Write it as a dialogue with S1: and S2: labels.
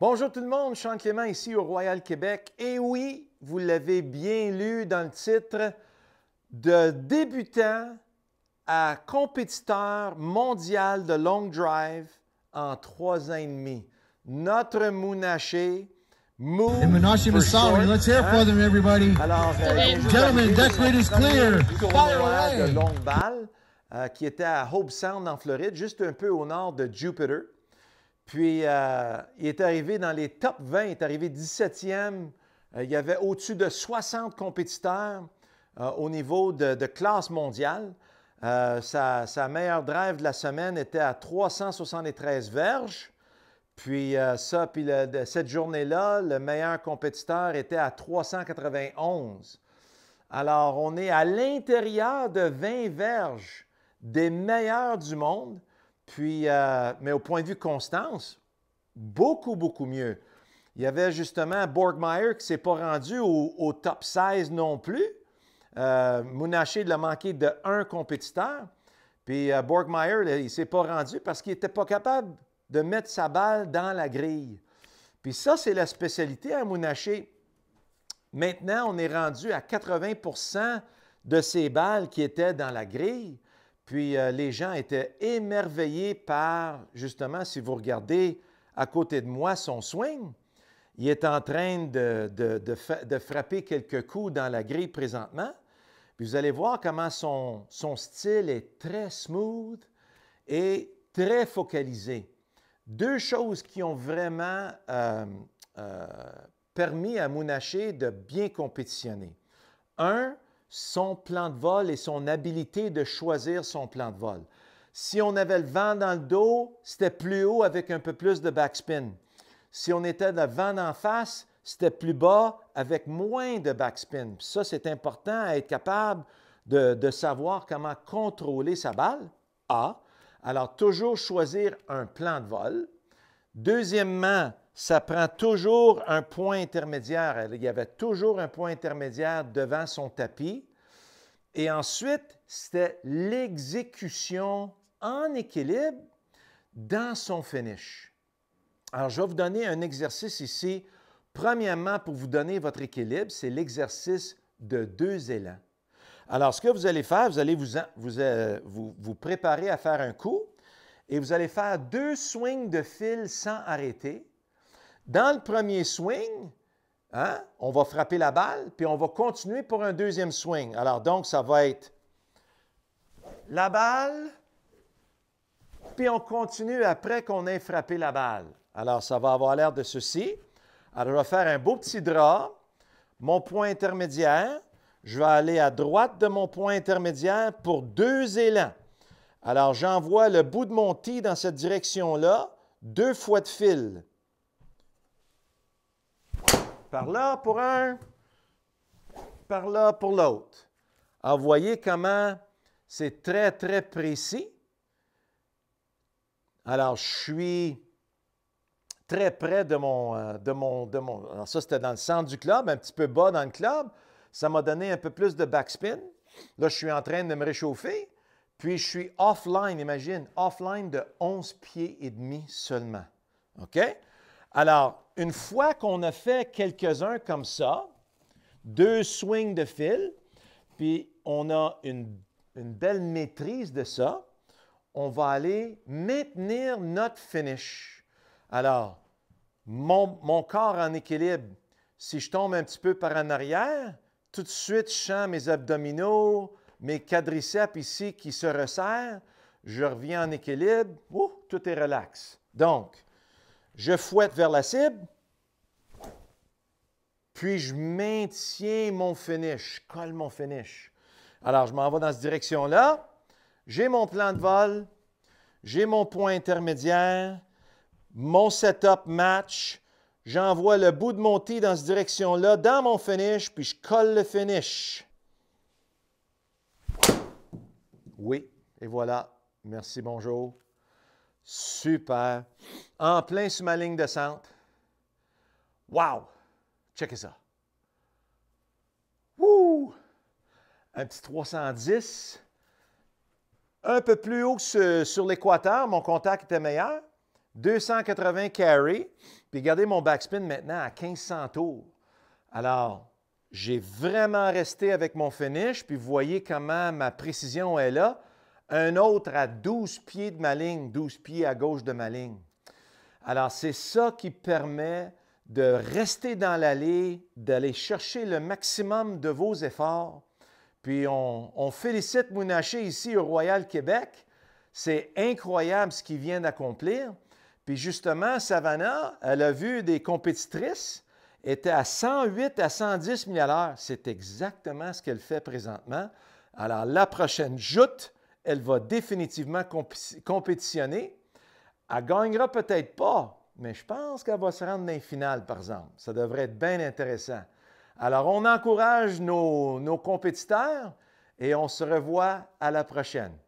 S1: Bonjour tout le monde, jean Clément ici au Royal Québec. Et oui, vous l'avez bien lu dans le titre, de débutant à compétiteur mondial de long drive en trois ans et demi. Notre Mounaché, Move and Let's hear for hein? them, everybody. Gentlemen, euh, Gentlemen, is clear. Fire away. Euh, qui était à Hope Sound en Floride, juste un peu au nord de Jupiter. Puis, euh, il est arrivé dans les top 20, il est arrivé 17e. Euh, il y avait au-dessus de 60 compétiteurs euh, au niveau de, classe mondiale. Sa, meilleure drive de la semaine était à 373 verges. Puis ça, puis cette journée-là, le meilleur compétiteur était à 391. Alors, on est à l'intérieur de 20 verges des meilleurs du monde. Puis, euh, mais au point de vue constance, beaucoup, beaucoup mieux. Il y avait justement Borgmeier qui ne s'est pas rendu au, top 16 non plus. Euh, Mounaché l'a manqué de un compétiteur. Puis euh, Borgmeier, il ne s'est pas rendu parce qu'il n'était pas capable de mettre sa balle dans la grille. Puis ça, c'est la spécialité à Mounaché. Maintenant, on est rendu à 80 de ses balles qui étaient dans la grille. Puis euh, les gens étaient émerveillés par, justement, si vous regardez à côté de moi son swing, il est en train de, de, frapper quelques coups dans la grille présentement. Puis vous allez voir comment son, style est très smooth et très focalisé. Deux choses qui ont vraiment euh, euh, permis à Mounaché de bien compétitionner. Un, son plan de vol et son habilité de choisir son plan de vol. Si on avait le vent dans le dos, c'était plus haut avec un peu plus de backspin. Si on était le vent en face, c'était plus bas avec moins de backspin. ça, c'est important à être capable de, de, savoir comment contrôler sa balle. A. Alors, toujours choisir un plan de vol. Deuxièmement, ça prend toujours un point intermédiaire. Il y avait toujours un point intermédiaire devant son tapis. Et ensuite, c'était l'exécution en équilibre dans son finish. Alors, je vais vous donner un exercice ici. Premièrement, pour vous donner votre équilibre, c'est l'exercice de deux élans. Alors, ce que vous allez faire, vous allez vous, euh, vous, préparer à faire un coup et vous allez faire deux swings de fil sans arrêter dans le premier swing, hein, on va frapper la balle, puis on va continuer pour un deuxième swing. Alors donc, ça va être la balle, puis on continue après qu'on ait frappé la balle. Alors, ça va avoir l'air de ceci. Alors, je vais faire un beau petit drap. Mon point intermédiaire, je vais aller à droite de mon point intermédiaire pour deux élans. Alors, j'envoie le bout de mon tee dans cette direction-là, deux fois de fil par là pour un, par là pour l'autre. Alors, ah, voyez comment c'est très, très précis. Alors, je suis très près de mon... Euh, de mon, de mon alors ça, c'était dans le centre du club, un petit peu bas dans le club. Ça m'a donné un peu plus de backspin. Là, je suis en train de me réchauffer. Puis, je suis offline, imagine, offline de 11 pieds et demi seulement. OK? Alors, une fois qu'on a fait quelques-uns comme ça, deux swings de fil, puis on a une, belle maîtrise de ça, on va aller maintenir notre finish. Alors, mon, corps en équilibre, si je tombe un petit peu par en arrière, tout de suite, je sens mes abdominaux, mes quadriceps ici qui se resserrent, je reviens en équilibre, tout est relax. Donc, je fouette vers la cible, puis je maintiens mon finish, je colle mon finish. Alors, je m'en dans cette direction-là. J'ai mon plan de vol, j'ai mon point intermédiaire, mon setup match. J'envoie le bout de mon tee dans cette direction-là, dans mon finish, puis je colle le finish. Oui, et voilà. Merci, bonjour. Super. En plein sur ma ligne de centre. Wow! Checkez ça. Wouh! Un petit 310. Un peu plus haut que sur, l'équateur, mon contact était meilleur. 280 carry. Puis regardez mon backspin maintenant à 1500 tours. Alors, j'ai vraiment resté avec mon finish. Puis vous voyez comment ma précision est là un autre à 12 pieds de ma ligne, 12 pieds à gauche de ma ligne. Alors, c'est ça qui permet de rester dans l'allée, d'aller chercher le maximum de vos efforts. Puis, on, félicite Mounaché ici au Royal Québec. C'est incroyable ce qu'il vient d'accomplir. Puis, justement, Savannah, elle a vu des compétitrices était à 108 à 110 000 à l'heure. C'est exactement ce qu'elle fait présentement. Alors, la prochaine joute, elle va définitivement compétitionner. Elle gagnera peut-être pas, mais je pense qu'elle va se rendre dans les finales, par exemple. Ça devrait être bien intéressant. Alors, on encourage nos compétiteurs et on se revoit à la prochaine.